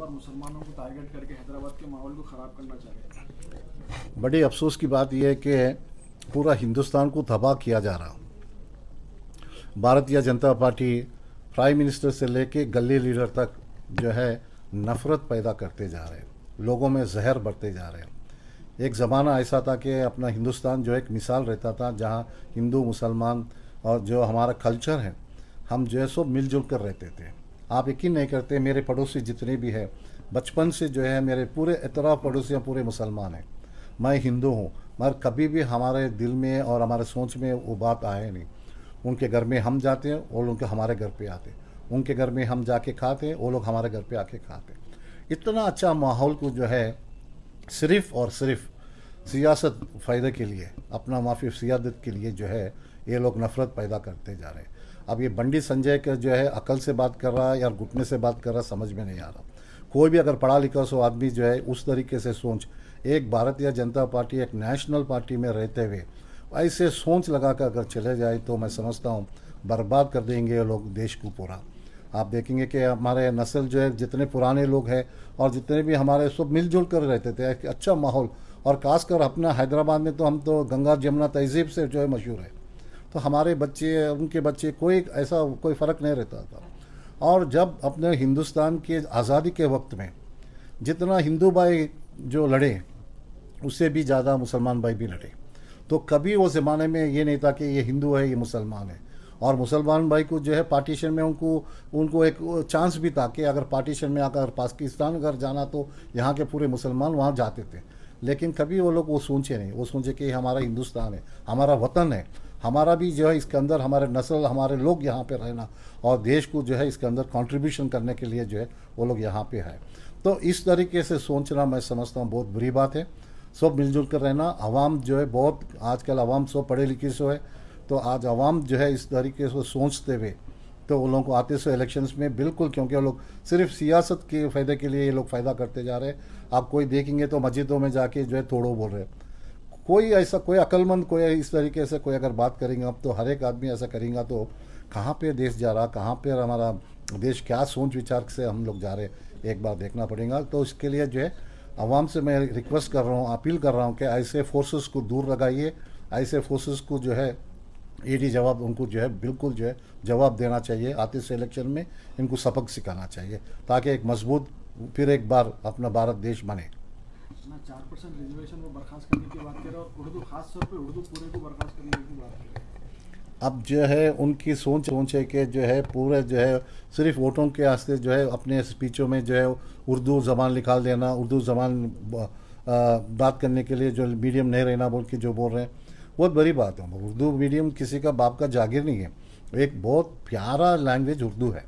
और मुसलमानों को टारगेट करके हैदराबाद के माहौल को ख़राब करना चाह बड़ी अफसोस की बात यह है कि पूरा हिंदुस्तान को तबाह किया जा रहा भारतीय जनता पार्टी प्राइम मिनिस्टर से लेके गली लीडर तक जो है नफ़रत पैदा करते जा रहे हैं लोगों में जहर बढ़ते जा रहे हैं एक ज़माना ऐसा था कि अपना हिंदुस्तान जो एक मिसाल रहता था जहाँ हिंदू मुसलमान और जो हमारा कल्चर है हम जो है सो मिलजुल कर रहते थे आप यकीन नहीं करते मेरे पड़ोसी जितने भी हैं बचपन से जो है मेरे पूरे इतराफ़ पड़ोसियाँ पूरे मुसलमान हैं मैं हिंदू हूँ मगर कभी भी हमारे दिल में और हमारे सोच में वो बात आए नहीं उनके घर में हम जाते हैं वो लोग हमारे घर पे आते हैं उनके घर में हम जाके खाते हैं वो लोग हमारे घर पे आके खाते हैं इतना अच्छा माहौल को जो है सिर्फ और सिर्फ सियासत फ़ायदे के लिए अपना माफी सियादत के लिए जो है ये लोग नफ़रत पैदा करते जा रहे हैं अब ये बंडी संजय का जो है अकल से बात कर रहा है या घुटने से बात कर रहा समझ में नहीं आ रहा कोई भी अगर पढ़ा लिखा सो आदमी जो है उस तरीके से सोच एक भारतीय जनता पार्टी एक नेशनल पार्टी में रहते हुए ऐसे सोच लगा कर अगर चले जाए तो मैं समझता हूँ बर्बाद कर देंगे ये लोग देश को पूरा आप देखेंगे कि हमारे नस्ल जो है जितने पुराने लोग हैं और जितने भी हमारे सब मिलजुल कर रहते थे एक अच्छा माहौल और खासकर अपना हैदराबाद में तो हम तो गंगा जमुना तहजीब से जो है मशहूर है तो हमारे बच्चे उनके बच्चे कोई ऐसा कोई फ़र्क नहीं रहता था और जब अपने हिंदुस्तान के आज़ादी के वक्त में जितना हिंदू भाई जो लड़े उससे भी ज़्यादा मुसलमान भाई भी लड़े तो कभी वो ज़माने में ये नहीं था कि ये हिंदू है ये मुसलमान है और मुसलमान भाई को जो है पार्टीशन में उनको उनको एक चांस भी था कि अगर पार्टीशन में आकर पाकिस्तान अगर जाना तो यहाँ के पूरे मुसलमान वहाँ जाते थे लेकिन कभी वो लोग वो सोचे नहीं वो सोचे कि हमारा हिंदुस्तान है हमारा वतन है हमारा भी जो है इसके अंदर हमारे नस्ल हमारे लोग यहाँ पे रहना और देश को जो है इसके अंदर कंट्रीब्यूशन करने के लिए जो है वो लोग यहाँ पे है तो इस तरीके से सोचना मैं समझता हूँ बहुत बुरी बात है सब मिलजुल कर रहना आवाम जो है बहुत आजकल आवाम सब पढ़े लिखे सो है तो आज आवाम जो है इस तरीके से सोचते हुए तो उन लोगों को आते से इलेक्शंस में बिल्कुल क्योंकि वो लोग सिर्फ सियासत के फ़ायदे के लिए ये लोग फ़ायदा करते जा रहे हैं आप कोई देखेंगे तो मस्जिदों में जाके जो है तोड़ो बोल रहे हैं कोई ऐसा कोई अक्लमंद कोई इस तरीके से कोई अगर बात करेंगे आप तो हर एक आदमी ऐसा करेंगे तो कहाँ पर देश जा रहा कहाँ पर हमारा देश क्या सोच विचार से हम लोग जा रहे हैं एक बार देखना पड़ेगा तो इसके लिए जो है आवाम से मैं रिक्वेस्ट कर रहा हूँ अपील कर रहा हूँ कि ऐसे फोर्सेस को दूर लगाइए ऐसे फोर्सेस को जो है ईडी जवाब उनको जो है बिल्कुल जो है जवाब देना चाहिए आते से इलेक्शन में इनको सबक सिखाना चाहिए ताकि एक मजबूत फिर एक बार अपना भारत देश बने अब जो है उनकी सोच सोच है कि जो है पूरे जो है सिर्फ वोटों के वास्ते जो है अपने स्पीचों में जो है उर्दू जबान निकाल देना उर्दू जबान बात करने के लिए जो मीडियम नहीं रहना बोल के जो बोल रहे हैं बहुत बड़ी बात है उर्दू मीडियम किसी का बाप का जागीर नहीं है एक बहुत प्यारा लैंग्वेज उर्दू है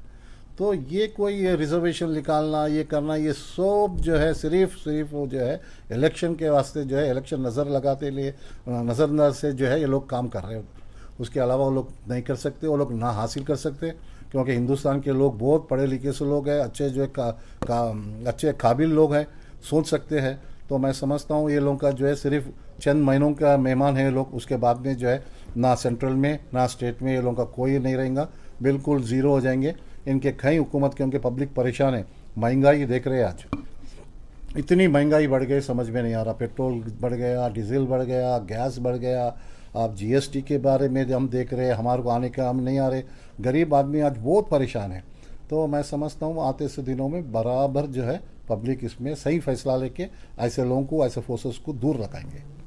तो ये कोई ये रिजर्वेशन निकालना ये करना ये सब जो है सिर्फ सिर्फ वो जो है इलेक्शन के वास्ते जो है इलेक्शन नज़र लगाते लिए नज़रअंदाज से जो है ये लोग काम कर रहे हैं उसके अलावा वो लोग नहीं कर सकते वो लोग ना हासिल कर सकते क्योंकि हिंदुस्तान के लोग बहुत पढ़े लिखे से लोग हैं अच्छे जो है का, का अच्छे काबिल लोग हैं सोच सकते हैं तो मैं समझता हूँ ये लोगों का जो है सिर्फ चंद महीनों का मेहमान है लोग उसके बाद में जो है ना सेंट्रल में ना स्टेट में ये लोगों का कोई नहीं रहेगा बिल्कुल ज़ीरो हो जाएंगे इनके कई हुकूमत क्योंकि पब्लिक परेशान है महंगाई देख रहे हैं आज इतनी महंगाई बढ़ गई समझ में नहीं आ रहा पेट्रोल बढ़ गया डीजल बढ़ गया गैस बढ़ गया आप जीएसटी के बारे में हम देख रहे हैं हमारे को आने का हम नहीं आ रहे गरीब आदमी आज बहुत परेशान है तो मैं समझता हूँ आते से दिनों में बराबर जो है पब्लिक इसमें सही फैसला लेके ऐसे लोगों को ऐसे फोर्सेस को दूर रखेंगे